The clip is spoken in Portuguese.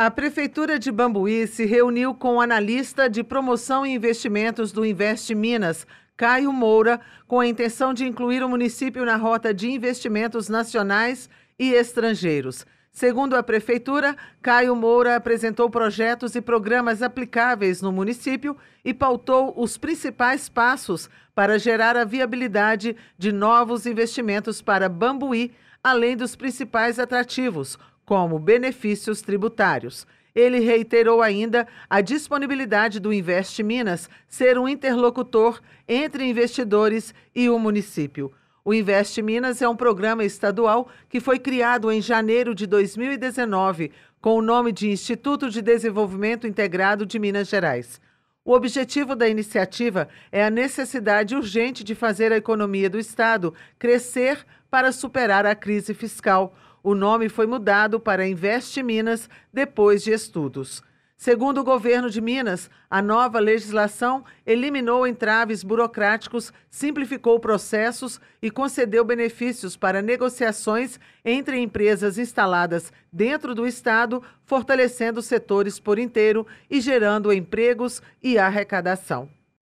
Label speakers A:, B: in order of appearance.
A: A Prefeitura de Bambuí se reuniu com o analista de promoção e investimentos do Invest Minas, Caio Moura, com a intenção de incluir o município na rota de investimentos nacionais e estrangeiros. Segundo a Prefeitura, Caio Moura apresentou projetos e programas aplicáveis no município e pautou os principais passos para gerar a viabilidade de novos investimentos para Bambuí, além dos principais atrativos, como benefícios tributários. Ele reiterou ainda a disponibilidade do Invest Minas ser um interlocutor entre investidores e o município. O Invest Minas é um programa estadual que foi criado em janeiro de 2019 com o nome de Instituto de Desenvolvimento Integrado de Minas Gerais. O objetivo da iniciativa é a necessidade urgente de fazer a economia do Estado crescer para superar a crise fiscal o nome foi mudado para Investe Minas depois de estudos. Segundo o governo de Minas, a nova legislação eliminou entraves burocráticos, simplificou processos e concedeu benefícios para negociações entre empresas instaladas dentro do Estado, fortalecendo setores por inteiro e gerando empregos e arrecadação.